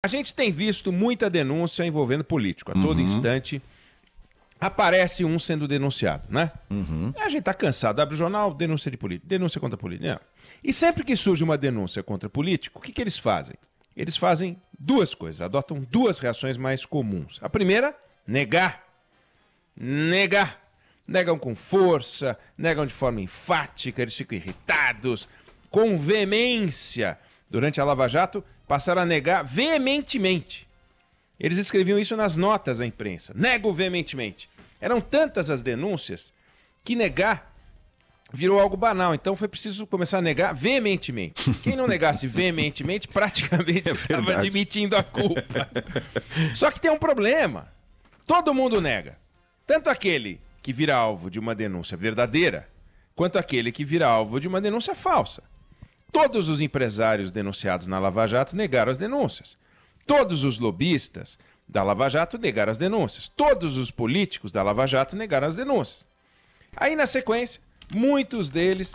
A gente tem visto muita denúncia envolvendo político. A todo uhum. instante aparece um sendo denunciado, né? Uhum. A gente tá cansado. Abre o jornal, denúncia de político, denúncia contra político. Não. É. E sempre que surge uma denúncia contra político, o que, que eles fazem? Eles fazem duas coisas, adotam duas reações mais comuns. A primeira, negar. Negar. Negam com força, negam de forma enfática, eles ficam irritados, com veemência. Durante a Lava Jato, passaram a negar veementemente. Eles escreviam isso nas notas à imprensa. Nego veementemente. Eram tantas as denúncias que negar virou algo banal. Então foi preciso começar a negar veementemente. Quem não negasse veementemente, praticamente é estava admitindo a culpa. Só que tem um problema. Todo mundo nega. Tanto aquele que vira alvo de uma denúncia verdadeira, quanto aquele que vira alvo de uma denúncia falsa. Todos os empresários denunciados na Lava Jato negaram as denúncias. Todos os lobistas da Lava Jato negaram as denúncias. Todos os políticos da Lava Jato negaram as denúncias. Aí, na sequência, muitos deles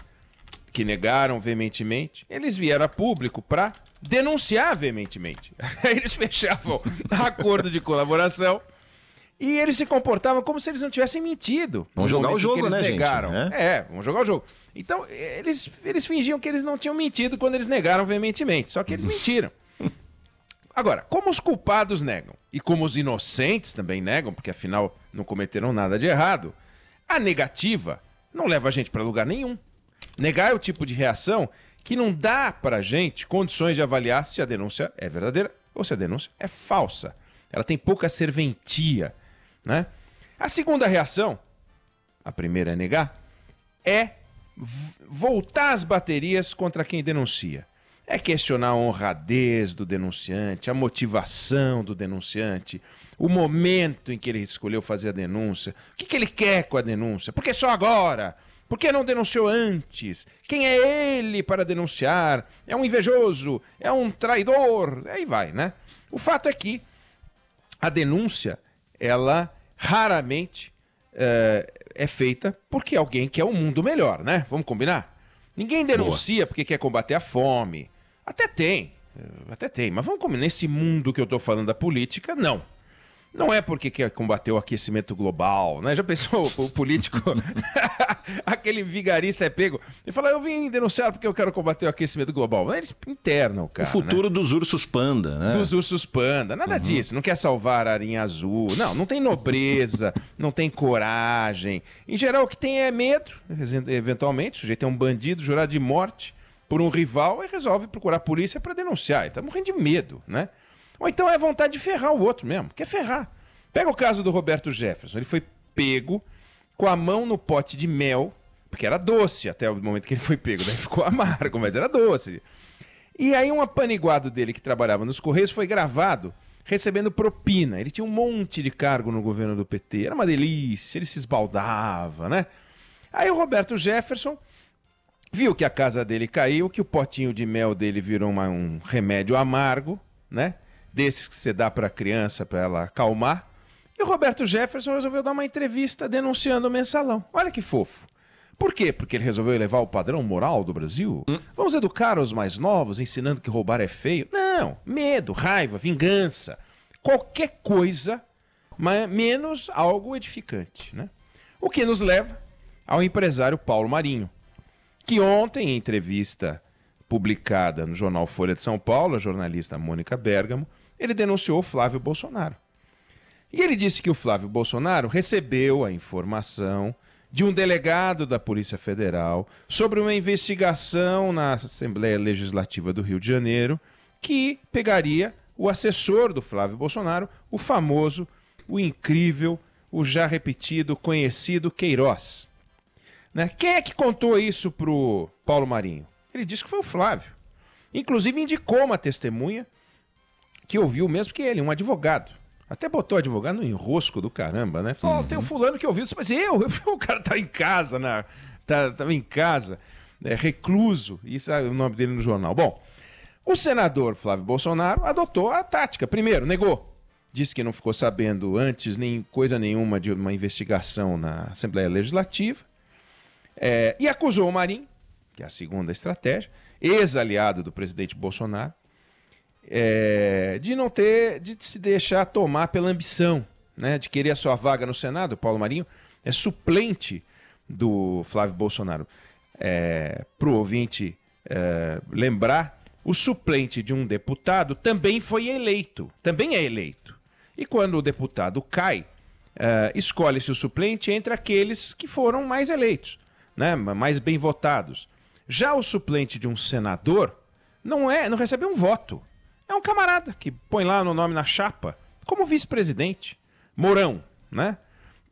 que negaram veementemente, eles vieram a público para denunciar veementemente. Eles fechavam acordo de colaboração e eles se comportavam como se eles não tivessem mentido. Vão jogar o jogo, né, negaram. gente? É. é, vão jogar o jogo. Então, eles, eles fingiam que eles não tinham mentido quando eles negaram veementemente. Só que eles mentiram. Agora, como os culpados negam e como os inocentes também negam, porque afinal não cometeram nada de errado, a negativa não leva a gente para lugar nenhum. Negar é o tipo de reação que não dá para a gente condições de avaliar se a denúncia é verdadeira ou se a denúncia é falsa. Ela tem pouca serventia né? A segunda reação, a primeira é negar, é voltar as baterias contra quem denuncia. É questionar a honradez do denunciante, a motivação do denunciante, o momento em que ele escolheu fazer a denúncia, o que, que ele quer com a denúncia, por que só agora? Por que não denunciou antes? Quem é ele para denunciar? É um invejoso? É um traidor? Aí vai, né? O fato é que a denúncia ela raramente é, é feita porque alguém quer um mundo melhor, né? Vamos combinar? Ninguém denuncia Boa. porque quer combater a fome. Até tem, até tem, mas vamos combinar. Nesse mundo que eu estou falando da política, não. Não é porque quer combater o aquecimento global, né? Já pensou o político aquele vigarista é pego e fala: Eu vim denunciar porque eu quero combater o aquecimento global. eles internam o cara. O futuro né? dos ursos panda, né? Dos ursos panda. Nada uhum. disso. Não quer salvar a arinha azul. Não, não tem nobreza, não tem coragem. Em geral, o que tem é medo, eventualmente. O sujeito é um bandido jurado de morte por um rival e resolve procurar a polícia para denunciar. Ele tá morrendo de medo, né? Ou então é vontade de ferrar o outro mesmo. Quer ferrar. Pega o caso do Roberto Jefferson. Ele foi pego com a mão no pote de mel, porque era doce até o momento que ele foi pego, daí né? ficou amargo, mas era doce. E aí um apaniguado dele que trabalhava nos Correios foi gravado recebendo propina. Ele tinha um monte de cargo no governo do PT, era uma delícia, ele se esbaldava, né? Aí o Roberto Jefferson viu que a casa dele caiu, que o potinho de mel dele virou uma, um remédio amargo, né? Desses que você dá para a criança para ela acalmar. E o Roberto Jefferson resolveu dar uma entrevista denunciando o mensalão. Olha que fofo. Por quê? Porque ele resolveu elevar o padrão moral do Brasil? Hum? Vamos educar os mais novos ensinando que roubar é feio? Não, medo, raiva, vingança, qualquer coisa, mas menos algo edificante, né? O que nos leva ao empresário Paulo Marinho, que ontem em entrevista publicada no jornal Folha de São Paulo, a jornalista Mônica Bergamo, ele denunciou Flávio Bolsonaro e ele disse que o Flávio Bolsonaro recebeu a informação de um delegado da Polícia Federal sobre uma investigação na Assembleia Legislativa do Rio de Janeiro que pegaria o assessor do Flávio Bolsonaro, o famoso, o incrível, o já repetido, conhecido Queiroz. Né? Quem é que contou isso pro Paulo Marinho? Ele disse que foi o Flávio. Inclusive indicou uma testemunha que ouviu mesmo que ele, um advogado. Até botou advogado no enrosco do caramba, né? Falou, uhum. tem um uhum. fulano que ouviu isso, mas eu, eu, o cara tá em casa, tá, tá em casa, é, recluso, isso é o nome dele no jornal. Bom, o senador Flávio Bolsonaro adotou a tática. Primeiro, negou. Disse que não ficou sabendo antes nem coisa nenhuma de uma investigação na Assembleia Legislativa. É, e acusou o Marinho, que é a segunda estratégia, ex-aliado do presidente Bolsonaro, é, de não ter, de se deixar tomar pela ambição, né? De querer a sua vaga no Senado. Paulo Marinho é suplente do Flávio Bolsonaro. É, Para o ouvinte é, lembrar, o suplente de um deputado também foi eleito, também é eleito. E quando o deputado cai, é, escolhe-se o suplente entre aqueles que foram mais eleitos, né, mais bem votados. Já o suplente de um senador não é, não recebe um voto. É um camarada que põe lá no nome na chapa como vice-presidente. Mourão, né?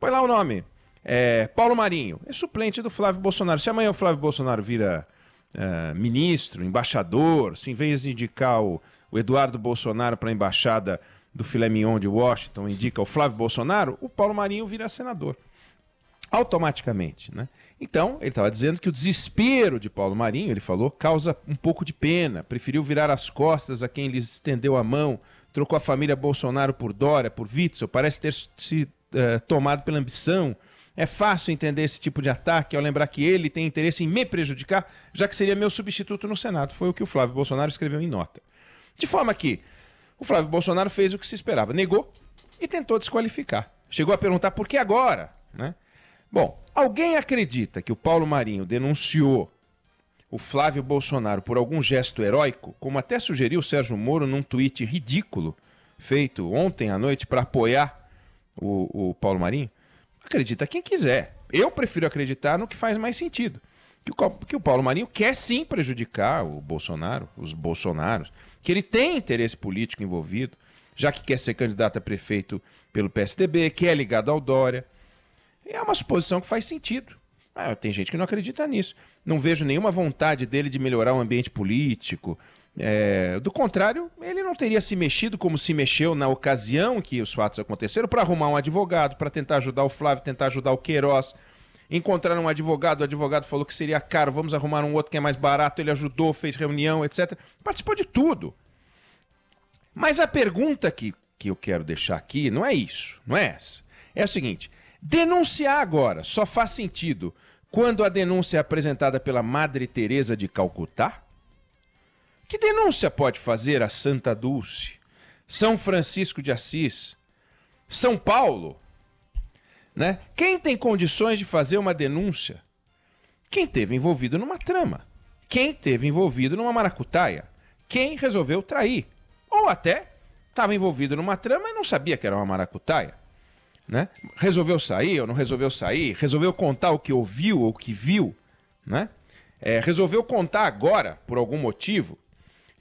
Põe lá o nome. É, Paulo Marinho é suplente do Flávio Bolsonaro. Se amanhã o Flávio Bolsonaro vira é, ministro, embaixador, se em vez de indicar o, o Eduardo Bolsonaro para a embaixada do filé mignon de Washington, indica o Flávio Bolsonaro, o Paulo Marinho vira senador. Automaticamente, né? Então, ele estava dizendo que o desespero de Paulo Marinho, ele falou, causa um pouco de pena. Preferiu virar as costas a quem lhes estendeu a mão, trocou a família Bolsonaro por Dória, por Witzel, parece ter se uh, tomado pela ambição. É fácil entender esse tipo de ataque ao lembrar que ele tem interesse em me prejudicar, já que seria meu substituto no Senado. Foi o que o Flávio Bolsonaro escreveu em nota. De forma que o Flávio Bolsonaro fez o que se esperava, negou e tentou desqualificar. Chegou a perguntar por que agora, né? Bom, alguém acredita que o Paulo Marinho denunciou o Flávio Bolsonaro por algum gesto heróico, como até sugeriu o Sérgio Moro num tweet ridículo feito ontem à noite para apoiar o, o, Paulo Marinho? Acredita quem quiser. Eu prefiro acreditar no que faz mais sentido. Que o, que o Paulo Marinho quer sim prejudicar o Bolsonaro, os Bolsonaros, que ele tem interesse político envolvido, já que quer ser candidato a prefeito pelo PSDB, que é ligado ao Dória, é uma suposição que faz sentido. Ah, tem gente que não acredita nisso. Não vejo nenhuma vontade dele de melhorar o ambiente político. É, do contrário, ele não teria se mexido como se mexeu na ocasião que os fatos aconteceram para arrumar um advogado, para tentar ajudar o Flávio, tentar ajudar o Queiroz. Encontraram um advogado, o advogado falou que seria caro, vamos arrumar um outro que é mais barato. Ele ajudou, fez reunião, etc. Participou de tudo. Mas a pergunta que, que eu quero deixar aqui não é isso, não é essa. É o seguinte: Denunciar agora só faz sentido quando a denúncia é apresentada pela Madre Teresa de Calcutá? Que denúncia pode fazer a Santa Dulce, São Francisco de Assis, São Paulo? Né? Quem tem condições de fazer uma denúncia? Quem teve envolvido numa trama? Quem teve envolvido numa maracutaia? Quem resolveu trair? Ou até estava envolvido numa trama e não sabia que era uma maracutaia? Né? Resolveu sair ou não resolveu sair? Resolveu contar o que ouviu ou o que viu? Né? É, resolveu contar agora, por algum motivo.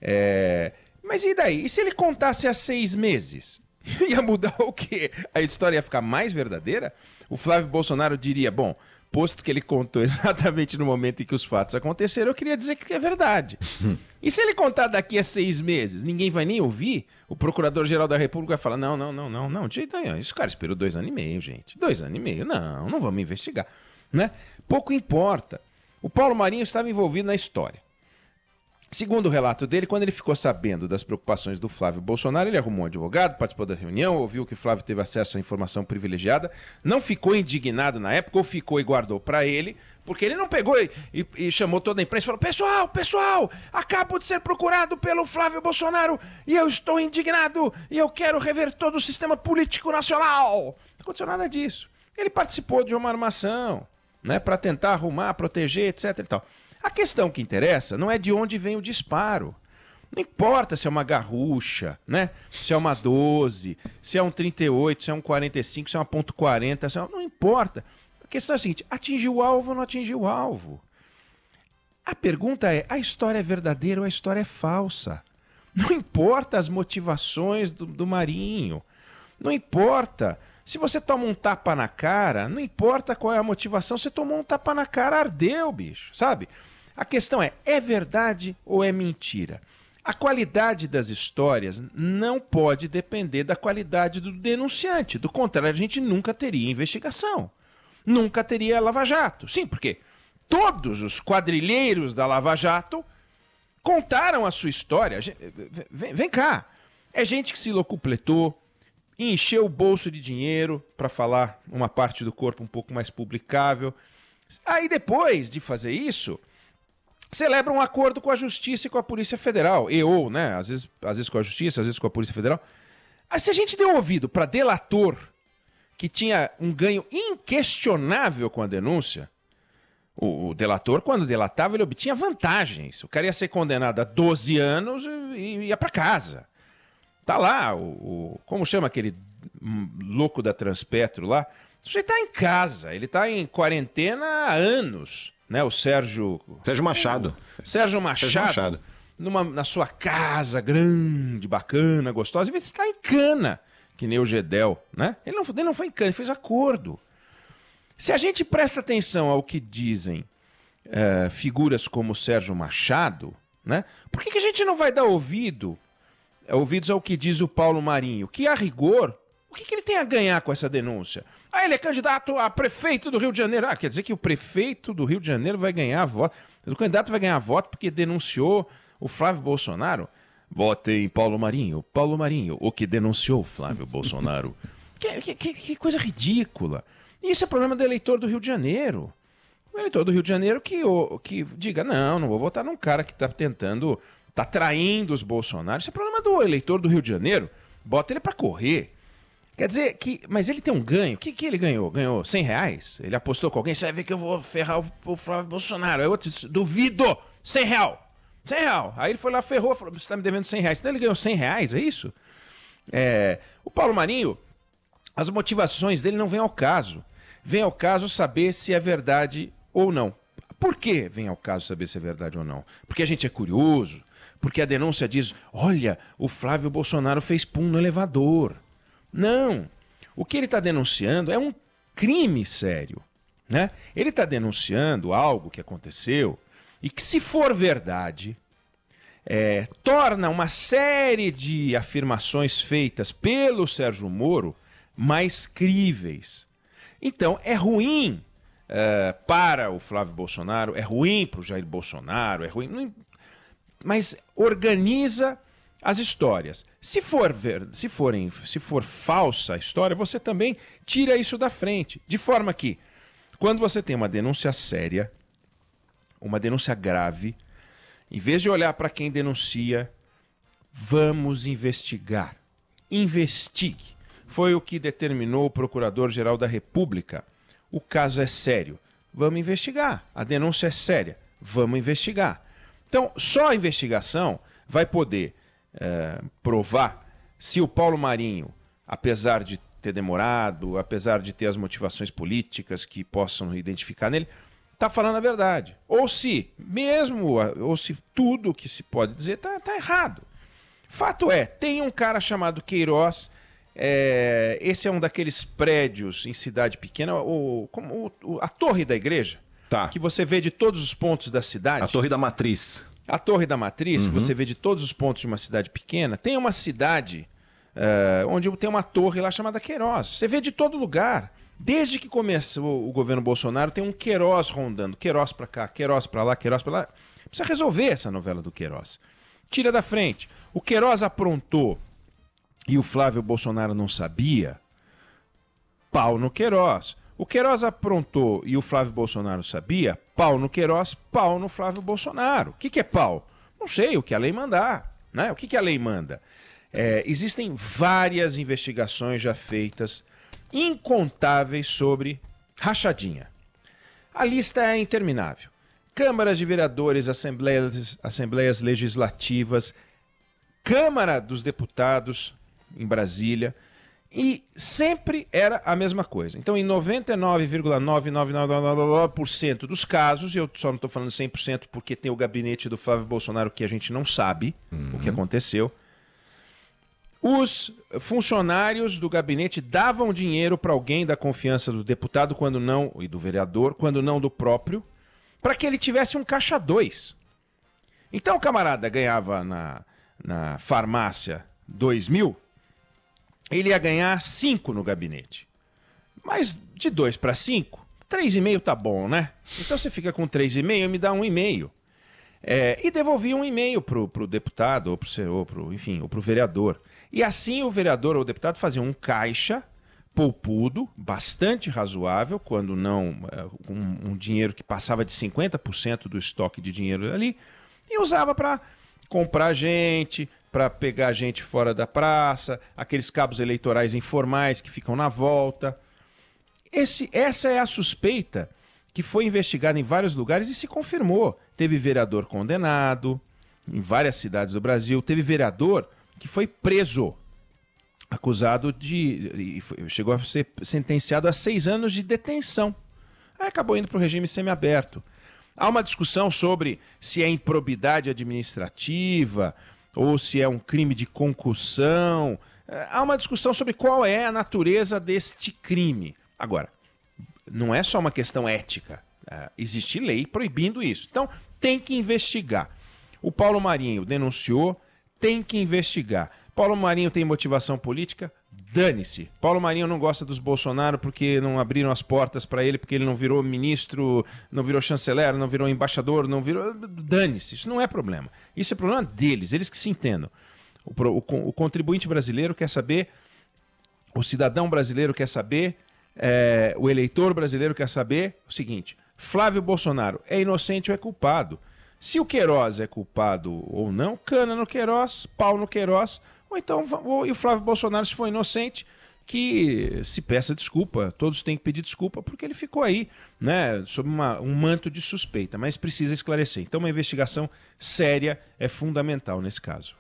É... Mas e daí? E se ele contasse há seis meses? ia mudar o quê? A história ia ficar mais verdadeira? O Flávio Bolsonaro diria: bom, posto que ele contou exatamente no momento em que os fatos aconteceram, eu queria dizer que é verdade. E se ele contar daqui a seis meses, ninguém vai nem ouvir? O Procurador-Geral da República vai falar: não, não, não, não, não, Isso, cara, esperou dois anos e meio, gente. Dois anos e meio. Não, não vamos investigar. Né? Pouco importa. O Paulo Marinho estava envolvido na história. Segundo o relato dele, quando ele ficou sabendo das preocupações do Flávio Bolsonaro, ele arrumou um advogado, participou da reunião, ouviu que Flávio teve acesso à informação privilegiada, não ficou indignado na época, ou ficou e guardou para ele, porque ele não pegou e, e, e, chamou toda a imprensa e falou: Pessoal, pessoal, acabo de ser procurado pelo Flávio Bolsonaro e eu estou indignado e eu quero rever todo o sistema político nacional. Não aconteceu nada disso. Ele participou de uma armação, né, para tentar arrumar, proteger, etc e tal. A questão que interessa não é de onde vem o disparo. Não importa se é uma garrucha, né? Se é uma 12, se é um 38, se é um 45, se é uma ponto .40, se é não importa. A questão é a seguinte, atingiu o alvo ou não atingiu o alvo? A pergunta é, a história é verdadeira ou a história é falsa? Não importa as motivações do, do Marinho. Não importa. Se você toma um tapa na cara, não importa qual é a motivação, você tomou um tapa na cara, ardeu, bicho, sabe? A questão é: é verdade ou é mentira? A qualidade das histórias não pode depender da qualidade do denunciante. Do contrário, a gente nunca teria investigação. Nunca teria Lava Jato. Sim, porque todos os quadrilheiros da Lava Jato contaram a sua história. Vem, vem cá. É gente que se locupletou, encheu o bolso de dinheiro, para falar uma parte do corpo um pouco mais publicável. Aí depois de fazer isso celebra um acordo com a Justiça e com a Polícia Federal. E ou, né? Às vezes, às vezes com a Justiça, às vezes com a Polícia Federal. Ah, se a gente deu ouvido para delator que tinha um ganho inquestionável com a denúncia, o, o, delator, quando delatava, ele obtinha vantagens. O cara ia ser condenado a 12 anos e, e ia para casa. Tá lá o, o, Como chama aquele louco da Transpetro lá? O sujeito tá em casa, ele tá em quarentena há anos, né? O Sérgio. Sérgio Machado. Sérgio Machado. Sérgio Machado. Numa, na sua casa grande, bacana, gostosa, e está em cana, que nem o Gedel, né? Ele não, ele não foi em cana, ele fez acordo. Se a gente presta atenção ao que dizem uh, figuras como Sérgio Machado, né? Por que, que a gente não vai dar ouvido, eh, ouvidos ao que diz o Paulo Marinho? Que a rigor o que, que, ele tem a ganhar com essa denúncia? Ah, ele é candidato a prefeito do Rio de Janeiro. Ah, quer dizer que o prefeito do Rio de Janeiro vai ganhar voto. O candidato vai ganhar voto porque denunciou o Flávio Bolsonaro. Vote em Paulo Marinho. Paulo Marinho, o que denunciou o Flávio Bolsonaro. Que, que, que, coisa ridícula. Isso é problema do eleitor do Rio de Janeiro. O eleitor do Rio de Janeiro que, que diga: não, não vou votar num cara que está tentando, está traindo os Bolsonaros. Isso é problema do eleitor do Rio de Janeiro. Bota ele para correr. Quer dizer que. Mas ele tem um ganho. O que, que ele ganhou? Ganhou 100 reais? Ele apostou com alguém? Você vai ver que eu vou ferrar o, o Flávio Bolsonaro. Aí outro disse, duvido! 100 real! 100 real! Aí ele foi lá, ferrou, falou: você tá me devendo 100 reais. Então ele ganhou 100 reais, é isso? É, o Paulo Marinho, as motivações dele não vêm ao caso. Vem ao caso saber se é verdade ou não. Por que vem ao caso saber se é verdade ou não? Porque a gente é curioso, porque a denúncia diz: olha, o Flávio Bolsonaro fez pum no elevador. Não. O que ele está denunciando é um crime sério. Né? Ele está denunciando algo que aconteceu e que, se for verdade, é, torna uma série de afirmações feitas pelo Sérgio Moro mais críveis. Então, é ruim uh, para o Flávio Bolsonaro, é ruim para o Jair Bolsonaro, é ruim. Mas organiza as histórias. Se for ver, se forem, se for falsa a história, você também tira isso da frente, de forma que quando você tem uma denúncia séria, uma denúncia grave, em vez de olhar para quem denuncia, vamos investigar. Investigue. Foi o que determinou o Procurador-Geral da República. O caso é sério. Vamos investigar. A denúncia é séria. Vamos investigar. Então, só a investigação vai poder é, provar se o Paulo Marinho, apesar de ter demorado, apesar de ter as motivações políticas que possam identificar nele, está falando a verdade. Ou se, mesmo, ou se tudo que se pode dizer está tá errado. Fato é, tem um cara chamado Queiroz. É, esse é um daqueles prédios em cidade pequena, o, como o, a torre da igreja. Tá. Que você vê de todos os pontos da cidade. A torre da matriz. A Torre da Matriz, uhum. que você vê de todos os pontos de uma cidade pequena, tem uma cidade uh, onde tem uma torre lá chamada Queiroz. Você vê de todo lugar. Desde que começou o governo Bolsonaro, tem um Queiroz rondando. Queiroz para cá, Queiroz para lá, Queiroz para lá. Precisa resolver essa novela do Queiroz. Tira da frente. O Queiroz aprontou e o Flávio Bolsonaro não sabia. Pau no Queiroz. O Queiroz aprontou e o Flávio Bolsonaro sabia? Pau no Queiroz, pau no Flávio Bolsonaro. O que, que é pau? Não sei, o que a lei mandar. Né? O que, que a lei manda? É, existem várias investigações já feitas, incontáveis, sobre rachadinha. A lista é interminável. Câmaras de Vereadores, Assembleias, Assembleias Legislativas, Câmara dos Deputados em Brasília e sempre era a mesma coisa. Então, em 99,999% dos casos, e eu só não estou falando 100% porque tem o gabinete do Flávio Bolsonaro que a gente não sabe uhum. o que aconteceu, os funcionários do gabinete davam dinheiro para alguém da confiança do deputado, quando não, e do vereador, quando não do próprio, para que ele tivesse um caixa dois. Então, o camarada ganhava na, na farmácia 2 mil ele ia ganhar 5 no gabinete. Mas de 2 para 5, 3,5 tá bom, né? Então você fica com 3,5 e me dá 1,5. Um e, é, e devolvia um e-mail pro, pro deputado, ou pro, ou pro, enfim, ou pro vereador. E assim o vereador ou o deputado fazia um caixa poupudo, bastante razoável, quando não é, um, um dinheiro que passava de 50% do estoque de dinheiro ali, e usava para comprar gente, para pegar gente fora da praça, aqueles cabos eleitorais informais que ficam na volta. Esse, essa é a suspeita que foi investigada em vários lugares e se confirmou. Teve vereador condenado em várias cidades do Brasil, teve vereador que foi preso, acusado de. chegou a ser sentenciado a seis anos de detenção. Aí acabou indo para o regime semiaberto. Há uma discussão sobre se é improbidade administrativa, ou se é um crime de concussão. Eh, há uma discussão sobre qual é a natureza deste crime. Agora, não é só uma questão ética. Eh, existe lei proibindo isso. Então, tem que investigar. O Paulo Marinho denunciou, tem que investigar. Paulo Marinho tem motivação política? dane-se. Paulo Marinho não gosta dos Bolsonaro porque não abriram as portas para ele, porque ele não virou ministro, não virou chanceler, não virou embaixador, não virou. Dane-se, isso não é problema. Isso é problema deles, eles que se entendam. O, o, o contribuinte brasileiro quer saber, o cidadão brasileiro quer saber, é, o eleitor brasileiro quer saber o seguinte: Flávio Bolsonaro é inocente ou é culpado? Se o Queiroz é culpado ou não, cana no Queiroz, pau no Queiroz ou então, ou, e o Flávio Bolsonaro, se for inocente, que se peça desculpa, todos têm que pedir desculpa, porque ele ficou aí, né, sob uma, um manto de suspeita, mas precisa esclarecer. Então, uma investigação séria é fundamental nesse caso.